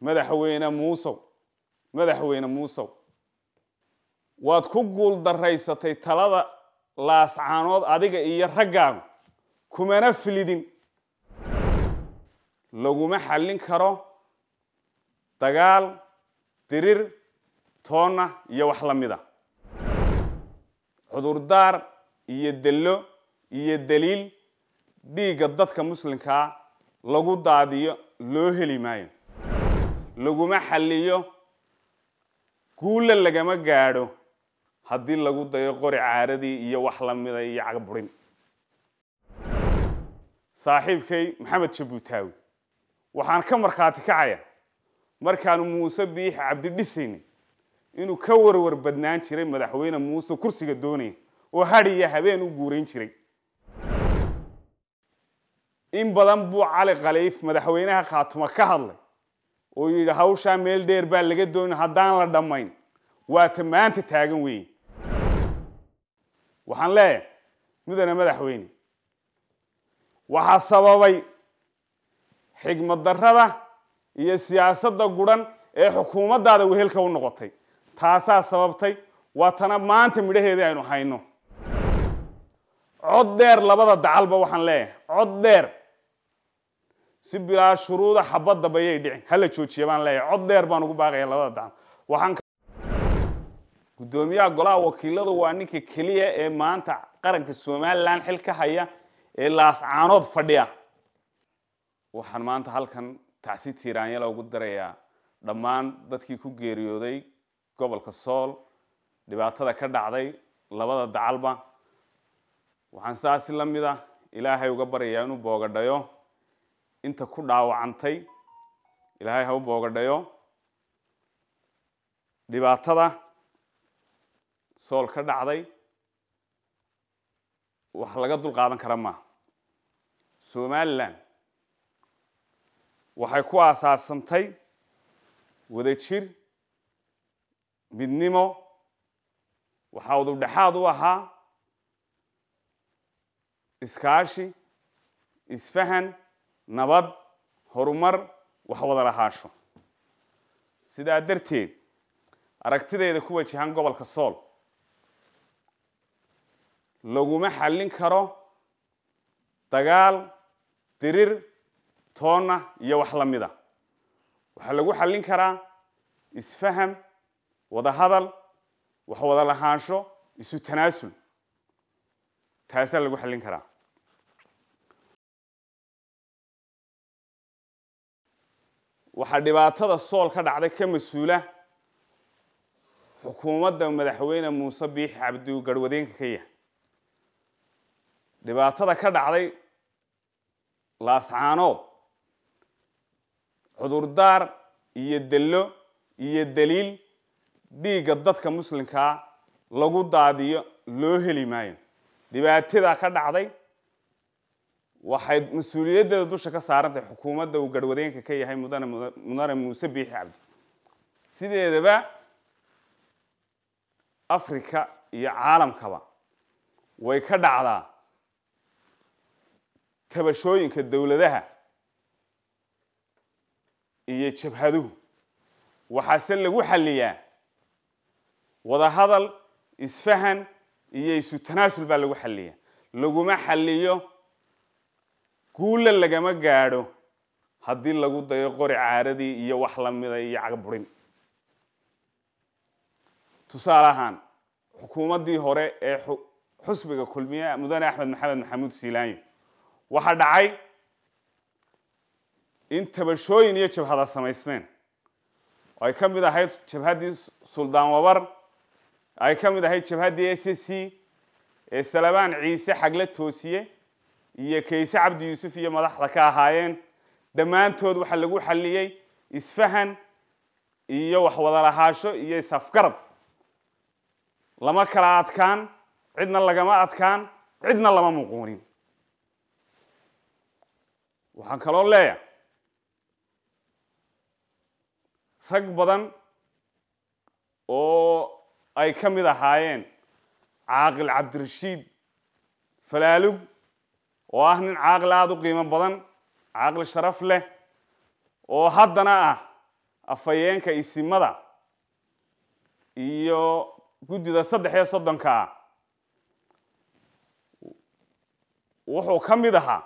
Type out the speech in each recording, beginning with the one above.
madaxweyne muusow madaxweyne muusow waad ku guul daraysatay talada laascaanood adiga iyo raggaagu kumana filidin laguma xallin karo dagaal dirir toonna iyo wax la mida cudurdaar iyo dello iyo daliil dhiigga dadka muslimkaa lagu daadiyo loo heli maayo laguma xalliyo guulla lagama gaadho haddii lagu dayo qori caaradii iyo wax la mida iyo cagburin saaxiibkay maxamed jabuutaawi waxaan ka markhaati kacaya markaanu muuse biix cabdidhisaynin inuu ka warwar badnaan jiray madaxweyne muuse kursiga doonaya oo hadh iyo habeen u guurayn jiray in badan buu cali khaliif madaxweynaha khaatuma ka hadlay oo yidhi hawshaa meel dheer baa laga doonin haddaan la dhammayn waata maanta taagan weeye waxaan leeyahay mudane madaxweyne waxaa sababay xigmad darrada iyo siyaasadda gudhan ee xukuumaddaada wehelka u noqotay taasaa sababtay waa tana maanta midhaheedii aynu hayno cod dheer labada dacalba waxaan leeyahay cod dheer si bilaa shuruuda xabad dambeeyay dhicin hala joojiya baan leeyahay cod dheer baan ugu baaqaya labada dacmo waxaan guddoomiyaha golaha wakiiladu waa ninka keliya ee maanta qaranka somalilan xil ka haya ee laascaanood fadhiya waxaan maanta halkan tacsi tiiraanyala ugu darayaa dhammaan dadkii ku geeriyooday gobolka sool dhibaatada ka dhacday labada dacalba waxaan sidaasi la mid ah ilaahay uga baryayaa inuu boogadhayo inta ku dhaawacantay ilaahay ha u boogadhayo dhibaatada sool ka dhacday wax laga dul qaadan kara maa somalilan waxay ku aasaasantay wadajir midnimo waxaa udubdhexaad u ahaa iskaashi isfahan nabad horumar wax wada lahaansho sidaa darteed aragtidayda ku wajahan gobolka sool laguma xallin karo dagaal dirir toonna iyo wax la mida waxaa lagu xallin karaa isfaham wadahadal wax wada lahaansho isu tanaasul taasaa lagu xallin karaa waxaa dhibaatada sool ka dhacday ka mas-uula xukuumadda madaxweyne muuse biixi cabdi garhwadeenka ka yahay dhibaatada ka dhacday laascaanood cudurdaar iyo dello iyo daliil dhiigga dadka muslimkaa lagu daadiyo loo heli maayo dhibaatadaa ka dhacday waxay mas-uuliyaddeeda dusha ka saarantahay xukuumadda uu garhwadeenka ka yahay mudane mudane muuse biixi cabdi sideedaba africa iyo caalamkaba way ka dhacdaa tabashooyinka dowladaha iyo jabhaduhu waxaase lagu xalliyaa wadahadal isfahan iyo isu tanaasul baa lagu xaliyaa laguma xalliyo guulla lagama gaadho haddii lagu dayo qori caaradii iyo wax la mida iyo cagburin tusaale ahaan xukuumaddii hore ee xusbiga kulmiye mudane axmed maxamed maxamuud siilaanyo waxaa dhacay in tabashooyin iyo jabhada samaysmeen oo ay ka mid ahayd jabhaddii suldaan wabar ay ka mid ahayd jabhaddii s c ee salabaan ciise xagle toosiye iyo kayse cabdi yuusuf iyo madaxda ka ahaayeen dhammaantood waxaa lagu xalliyey isfahan iyo waxwada lahaasho iyo isafgarad lama kala adkaan cidna lagama adkaan cidna lama muquunin waxaan kaloo leeyahay rag badan oo ay ka mid ahaayeen caaqil cabdirashiid falaalug oo ah nin caaqli aada u qiimo badan caaqli sharaf leh oo haddana ah afhayeenka isimada iyo guddida saddex iyo soddonka ah wuxuu ka mid ahaa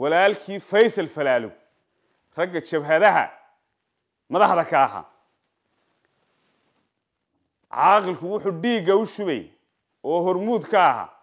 walaalkii faysal falaalo ragga jabhadaha madaxda ka ahaa caaqilku wuxuu dhiigga u shubay oo hormuud ka ahaa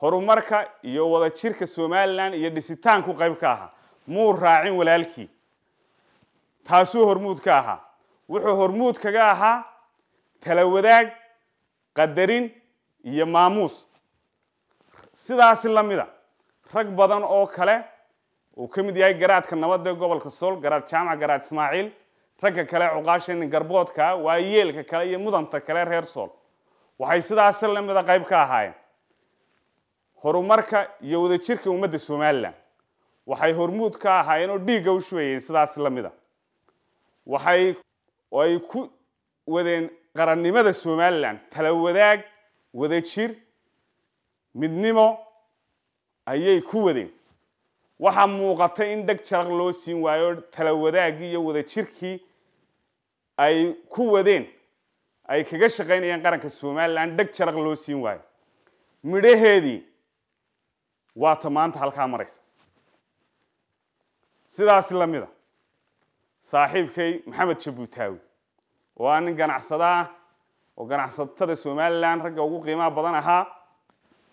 horumarka iyo wada jirka somalilan iyo dhisitaanku qayb ka ahaa muu raacin walaalkii taasuu hormuud ka ahaa wuxuu hormuud kaga ahaa tala wadaag qadarin iyo maamuus sidaasi la mida rag badan oo kale uu ka mid yahay garaadka nabadda gobolka sool garaad jaamac garaad ismaaciil ragga kale cuqaashani garboodka waa yeelka kale iyo mudanta kale reer sool waxay sidaasi la mida qayb ka ahaayeen horumarka iyo wadajirka ummadda somalilan waxay hormuud ka ahaayeen oo dhiigga u shubayeen sidaas la mid a ah. waxay ay ku wadeen qarannimada somalilan tala wadaag wadajir midnimo ayay ku wadeen waxaa muuqata in dheg jaraq loo siin waayo tala wadaaggii iyo wadajirkii ay ku wadeen ay kaga shaqaynayaan qaranka somaliland dheg jaraq loo siin waayo midhaheedii waata maanta halkaa maraysa sidaasi la mid a saaxiibkay maxamed jabuutaawi oo aa nin ganacsada ah oo ganacsatada somalilan ragga ugu qiimaha badan ahaa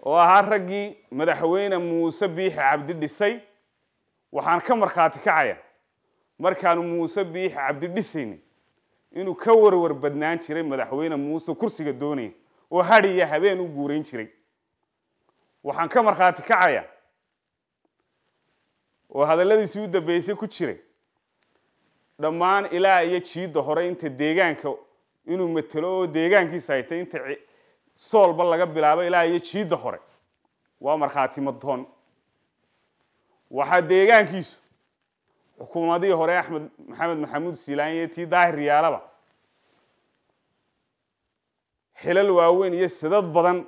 oo ahaa raggii madaxweyne muuse biixi cabdi dhisay waxaan ka markhaati kacaya markaanu muuse biixi cabdi dhisaynin inuu ka warwar badnaan jiray madaxweyne muuse kursiga doonaya oo hadh iyo habeen u guurayn jiray waxaan ka markhaati kacaya oo hadalladiisii u dambeysay ku jiray dhammaan ilaa iyo jiidda hore inta deegaanka inuu matelo oo deegaankiisa ay inta soolba laga bilaabo ilaa iyo jiidda hore waa markhaati madoon waxaa deegaankiisu xukuumadihii hore axmed maxamed maxamuud siilaani iyo tii daahir yaalaba xilal waaweyn iyo sidad badan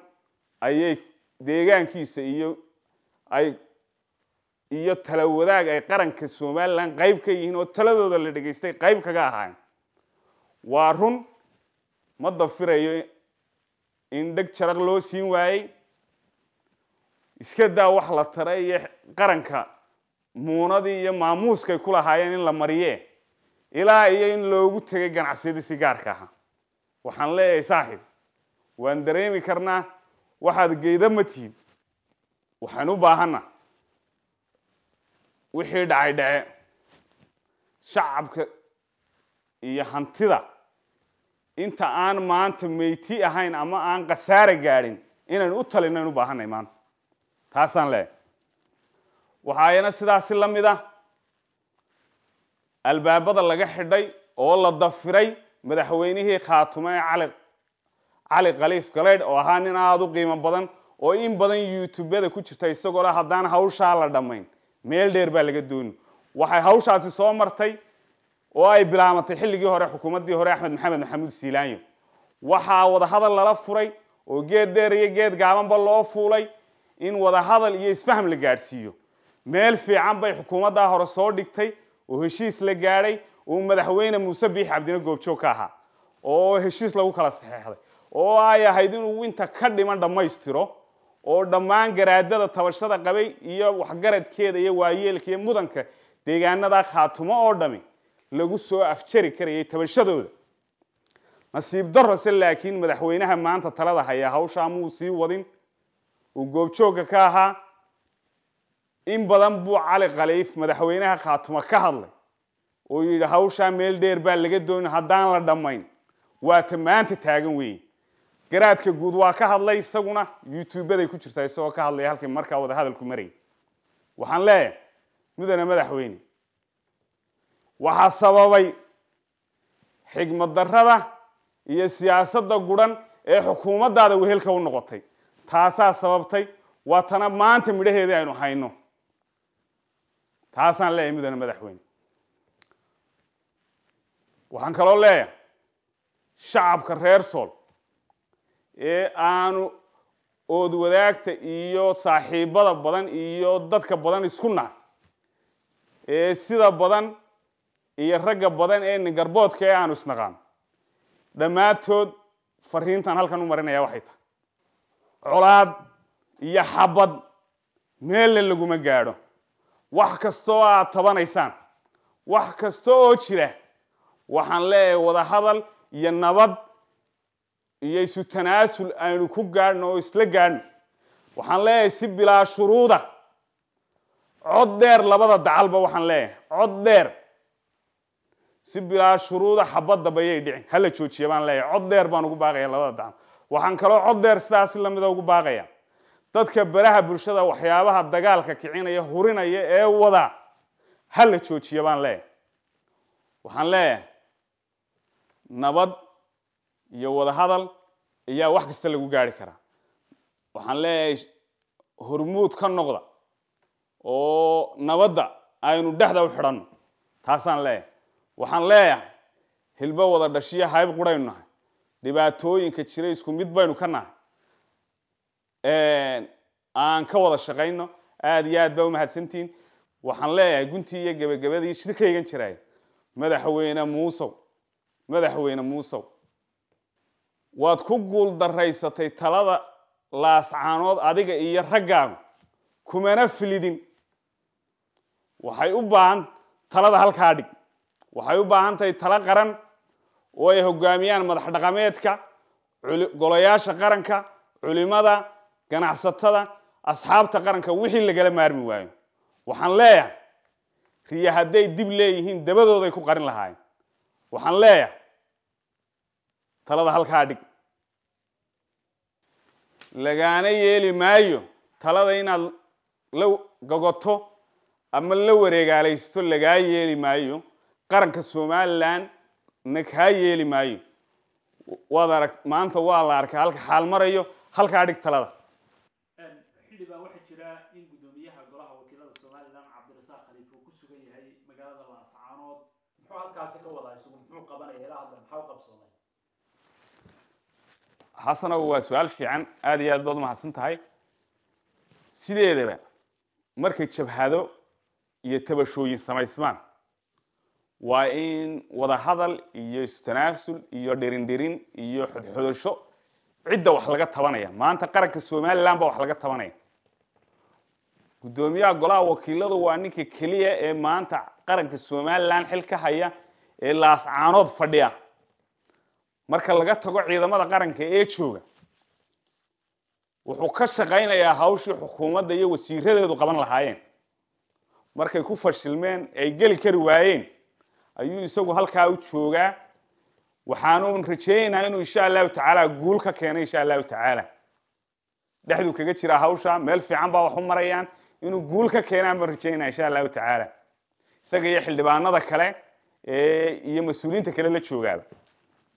ayay deegaankiisa iyo ay iyo tala wadaag ay qaranka somalilan qayb ka yihiin oo taladooda la dhegaystay qayb kaga ahayn waa run ma dafirayo in dheg jaraq loo siin waayey iska daa wax la taray iyo qaranka muunadii iyo maamuuskay ku lahaayeen in la mariye ilaa iyo in loogu tegay ganacsiyadii sigaarka aha waxaan leeyahay saaxib waan dareemi karnaa waxaad geeda ma tihiin waxaan u baahanna wixii dhacay dhace shacabka iyo hantida inta aan maanta meyti ahayn ama aan khasaare gaadhin inaynu u talinayn aynu u baahanay maanta taasaan leh waxaa ayana sidaasi la mid ah albaabada laga xidhay oo la dafiray madaxweynihii khaatumo ee cali cali khaliif galeedh oo ahaa nin aada u qiimo badan oo in badan youtubeyada ku jirta isagoo le haddaan hawshaa la dhammayn meel dheer baa laga dooni waxay hawshaasi soo martay oo ay bilaamatay xilligii hore xukuumaddii hore axmed maxamed maxamuud siilaanyo waxaa wadahadal lala furay oo geed dheer iyo geed gaabanba loo fuulay in wadahadal iyo isfaham la gaadhsiiyo meel fiican bay xukuumaddaa hore soo dhigtay oo heshiis la gaadhay oo madaxweyne muuse biix cabdine goobjoog ka ahaa oo heshiis lagu kala saxeexday oo ay ahayd inuu winta ka dhiman dhammaystiro oo dhammaan garaadada tabashada qabay iyo waxgaradkeeda iyo waayeelka iyo mudanka deegaanada khaatumo oo dhami lagu soo afjari karayay tabashadooda nasiib darose laakiin madaxweynaha maanta talada hayaa hawshaa muu sii wadin uu goobjoogga ka ahaa in badan buu cali khaliif madaxweynaha khaatumo ka hadlay oo yidhi hawshaa meel dheer baa laga doonin haddaan la dhammayn waata maanta taagan weeye garaadka guud waa ka hadlay isaguna youtubeaday ku jirtaa isagoo ka hadlaya halkii markaa wadahadalku hadalku waxaan leeyahay mudane madaxweyne waxaa sababay xigmad darrada iyo siyaasadda gudhan ee xukuumaddaada wehelka u noqotay taasaa sababtay waa tana maanta midhaheedii aynu hayno taasaan leeyahay mudane madaxweyne waxaan kaloo leeyahay shacabka reer sool ee aanu ood wadaagta iyo saaxiibada badan iyo dadka badan isku naar ee sida badan iyo ragga badan ee ningarboodka ee aanu isnaqaan dhammaantood fariintan halkan u marinaya waxay tahay colaad iyo xabad meelna laguma gaadho wax kastaoo aad tabanaysaan wax kasta oo jira waxaan leeyahay wadahadal iyo nabad iyo isu tanaasul aynu ku gaadhno oo isla gaadhno waxaan leeyahay si bilaa shuruuda cod dheer labada dacalba waxaan leeyahay cod dheer si bilaa shuruuda xabadda bayay dhicin hala joojiya baan leeyahay cod dheer baan ugu baaqaya labada dacal waxaan kaloo cod dheer sidaas lamida ugu baaqaya dadka baraha bulshada waxyaabaha dagaalka kicinaya hurinaya ee wada hala joojiya baan leeyahay waxaan leeyahay nabad iyo wadahadal ayaa wax kasta lagu gaari karaa waxaan leeyahay hormuud ka noqda oo nabadda aynu dhexda u xidhanno taasaan leeyahay waxaan leeyahay hilbo wada dhashiya hayb quraynu nahay dhibaatooyinka jira isku mid baynu ka nahay aan ka wada shaqayno aada iyo aad baa umahadsantihiin waxaan leeyahay guntii iyo gebagabadii shirkaygan jiraay madaxweyne muusow madaxweyne muusow waad ku guuldaraysatay talada laascaanood adiga iyo raggaagu kumana filidin waxay u baahan talada halkaa dhig waxay u baahan tahay talo qaran oo ay hogaamiyaan madax dhaqameedka golayaasha qaranka culimada ganacsatada asxaabta qaranka wixii lagala maarmi waayo waxaan leeyahay riya hadday dib leeyihiin dabadooday ku qarin lahaayeen waxaan leeyahay talada halkaa dhig lagaana yeeli maayo talada inaad la gogoto ama la wareegaalaysto lagaa yeeli maayo qaranka somalilan na kaa yeeli maayo waad arag maanta waa la arkay halka xaal marayo halkaa dhig talada xildhibaan waxaa jira in guddoomiyaha golaha wakiilada somalilan cabdirasaaq khaliif uu ku yahay magaalada laascaanood muxuu halkaasi ka wadaa isugu muxuu qabanaya ilaa hadda maxaa u qabsoomay hasanow waa su-aal fiican aad iyo aad baad umahadsan tahay sideedaba markay jabhado iyo tabashooyin samaysmaan waa in wadahadal iyo istanaasul iyo dhirin-dhirin iyo xodxodasho cidda wax laga tabanaya maanta qaranka somalilan baa wax laga tabanaya guddoomiyaha golaha wakiiladu waa ninka keliya ee maanta qaranka somalilan xil ka haya ee laascaanood fadhiya marka laga tago ciidamada qaranka ee jooga wuxuu ka shaqaynayaa hawshii xukuumadda iyo wasiiradeedu qaban lahaayeen markay ku fashilmeen ay geli kari waayeen ayuu isagu halkaa u joogaa waxaanuun rajeynayaa inuu insha allahu tacaala guul ka keeno insha allahu tacaala dhexduu kaga jiraa hawsha meel fiican baa wax u marayaan inuu guul ka keenaan baan rajeynaya insha allahu tacaala isaga iyo xildhibaanada kale iyo mas-uuliyiinta kale la joogaaba